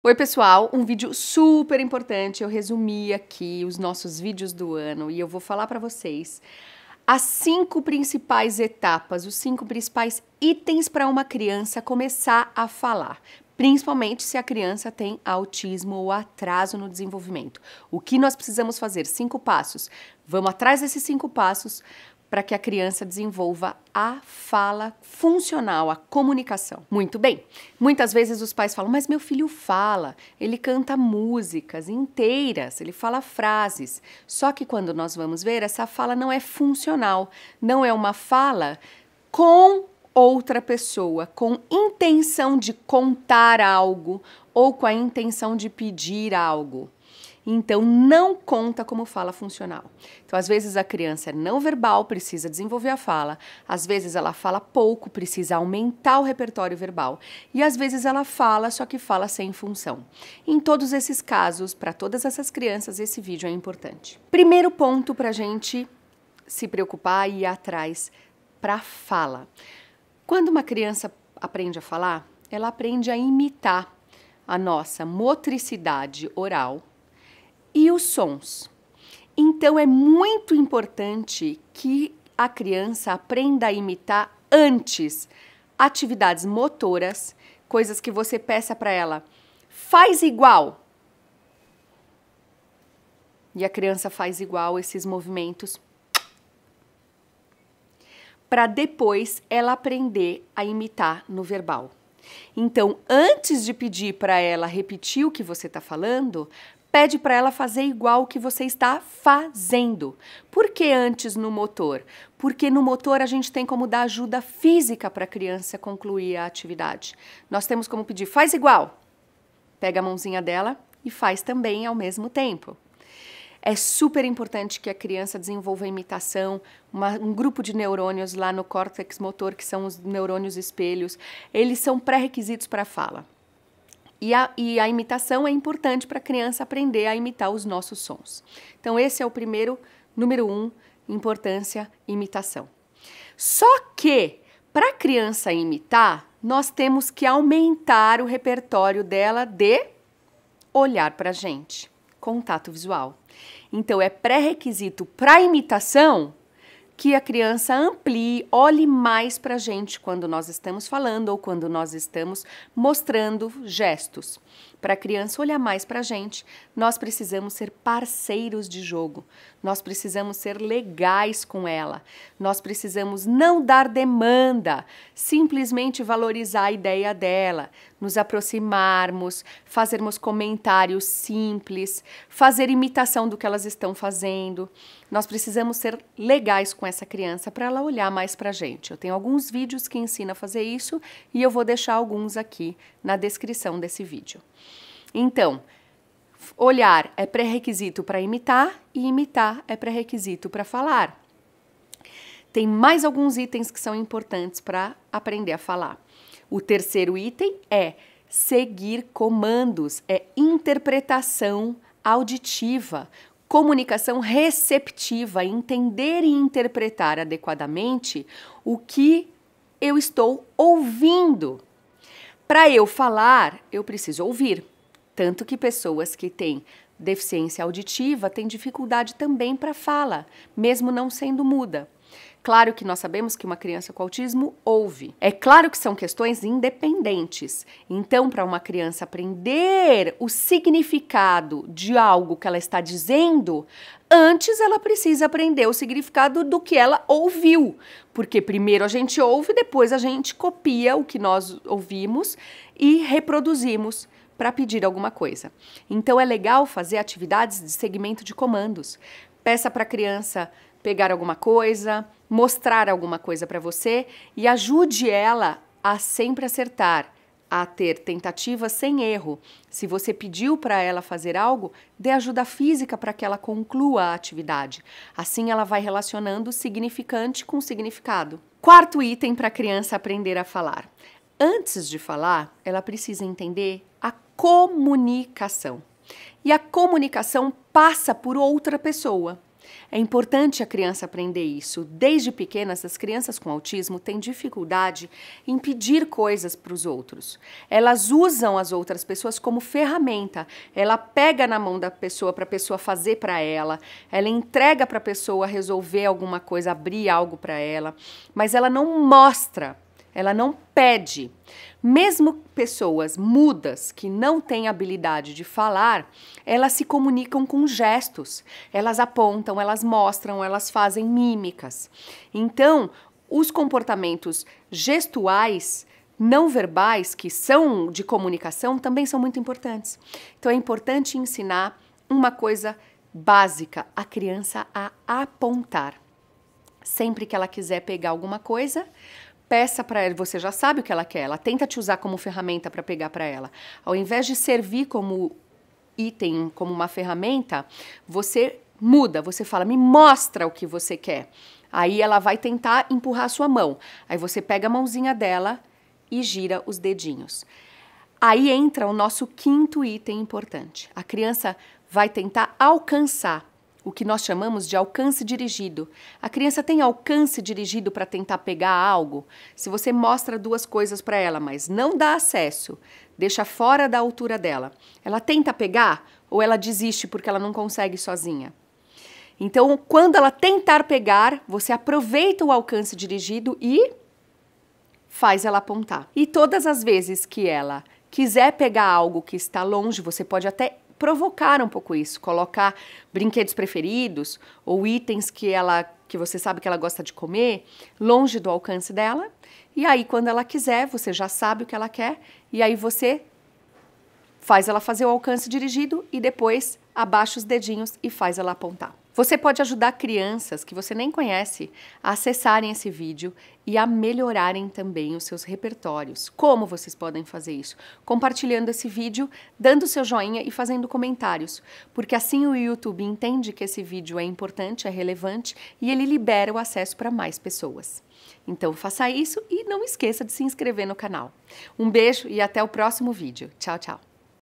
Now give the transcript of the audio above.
Oi, pessoal! Um vídeo super importante. Eu resumi aqui os nossos vídeos do ano e eu vou falar para vocês as cinco principais etapas, os cinco principais itens para uma criança começar a falar. Principalmente se a criança tem autismo ou atraso no desenvolvimento. O que nós precisamos fazer? Cinco passos. Vamos atrás desses cinco passos para que a criança desenvolva a fala funcional, a comunicação. Muito bem. Muitas vezes os pais falam: "Mas meu filho fala, ele canta músicas inteiras, ele fala frases". Só que quando nós vamos ver, essa fala não é funcional, não é uma fala com outra pessoa, com intenção de contar algo ou com a intenção de pedir algo então não conta como fala funcional. Então, às vezes a criança é não verbal, precisa desenvolver a fala, às vezes ela fala pouco, precisa aumentar o repertório verbal, e às vezes ela fala, só que fala sem função. Em todos esses casos, para todas essas crianças, esse vídeo é importante. Primeiro ponto para a gente se preocupar e ir atrás para a fala. Quando uma criança aprende a falar, ela aprende a imitar a nossa motricidade oral e os sons. Então é muito importante que a criança aprenda a imitar antes atividades motoras, coisas que você peça para ela, faz igual. E a criança faz igual esses movimentos para depois ela aprender a imitar no verbal. Então, antes de pedir para ela repetir o que você está falando, pede para ela fazer igual o que você está fazendo. Por que antes no motor? Porque no motor a gente tem como dar ajuda física para a criança concluir a atividade. Nós temos como pedir, faz igual. Pega a mãozinha dela e faz também ao mesmo tempo. É super importante que a criança desenvolva imitação, uma, um grupo de neurônios lá no córtex motor, que são os neurônios espelhos. Eles são pré-requisitos para a fala. E a, e a imitação é importante para a criança aprender a imitar os nossos sons. Então, esse é o primeiro, número um, importância, imitação. Só que, para a criança imitar, nós temos que aumentar o repertório dela de olhar para a gente, contato visual. Então, é pré-requisito para imitação que a criança amplie, olhe mais para a gente quando nós estamos falando ou quando nós estamos mostrando gestos. Para a criança olhar mais para a gente, nós precisamos ser parceiros de jogo, nós precisamos ser legais com ela, nós precisamos não dar demanda, simplesmente valorizar a ideia dela, nos aproximarmos, fazermos comentários simples, fazer imitação do que elas estão fazendo. Nós precisamos ser legais com essa criança para ela olhar mais para a gente. Eu tenho alguns vídeos que ensinam a fazer isso e eu vou deixar alguns aqui na descrição desse vídeo. Então, olhar é pré-requisito para imitar e imitar é pré-requisito para falar. Tem mais alguns itens que são importantes para aprender a falar. O terceiro item é seguir comandos, é interpretação auditiva, comunicação receptiva, entender e interpretar adequadamente o que eu estou ouvindo. Para eu falar, eu preciso ouvir. Tanto que pessoas que têm deficiência auditiva tem dificuldade também para fala, mesmo não sendo muda. Claro que nós sabemos que uma criança com autismo ouve. É claro que são questões independentes. Então, para uma criança aprender o significado de algo que ela está dizendo, antes ela precisa aprender o significado do que ela ouviu. Porque primeiro a gente ouve, depois a gente copia o que nós ouvimos e reproduzimos para pedir alguma coisa. Então é legal fazer atividades de segmento de comandos. Peça para a criança pegar alguma coisa, mostrar alguma coisa para você e ajude ela a sempre acertar, a ter tentativa sem erro. Se você pediu para ela fazer algo, dê ajuda física para que ela conclua a atividade. Assim ela vai relacionando significante com significado. Quarto item para a criança aprender a falar. Antes de falar, ela precisa entender comunicação. E a comunicação passa por outra pessoa. É importante a criança aprender isso. Desde pequenas, as crianças com autismo têm dificuldade em pedir coisas para os outros. Elas usam as outras pessoas como ferramenta. Ela pega na mão da pessoa para a pessoa fazer para ela, ela entrega para a pessoa resolver alguma coisa, abrir algo para ela, mas ela não mostra ela não pede. Mesmo pessoas mudas que não têm habilidade de falar, elas se comunicam com gestos. Elas apontam, elas mostram, elas fazem mímicas. Então, os comportamentos gestuais não verbais, que são de comunicação, também são muito importantes. Então, é importante ensinar uma coisa básica a criança a apontar. Sempre que ela quiser pegar alguma coisa, peça para ela, você já sabe o que ela quer, ela tenta te usar como ferramenta para pegar para ela. Ao invés de servir como item, como uma ferramenta, você muda, você fala, me mostra o que você quer. Aí ela vai tentar empurrar a sua mão. Aí você pega a mãozinha dela e gira os dedinhos. Aí entra o nosso quinto item importante. A criança vai tentar alcançar o que nós chamamos de alcance dirigido. A criança tem alcance dirigido para tentar pegar algo. Se você mostra duas coisas para ela, mas não dá acesso, deixa fora da altura dela, ela tenta pegar ou ela desiste porque ela não consegue sozinha? Então, quando ela tentar pegar, você aproveita o alcance dirigido e faz ela apontar. E todas as vezes que ela quiser pegar algo que está longe, você pode até provocar um pouco isso, colocar brinquedos preferidos ou itens que ela que você sabe que ela gosta de comer longe do alcance dela. E aí quando ela quiser, você já sabe o que ela quer e aí você faz ela fazer o alcance dirigido e depois abaixa os dedinhos e faz ela apontar. Você pode ajudar crianças que você nem conhece a acessarem esse vídeo e a melhorarem também os seus repertórios. Como vocês podem fazer isso? Compartilhando esse vídeo, dando seu joinha e fazendo comentários, porque assim o YouTube entende que esse vídeo é importante, é relevante e ele libera o acesso para mais pessoas. Então faça isso e não esqueça de se inscrever no canal. Um beijo e até o próximo vídeo. Tchau, tchau!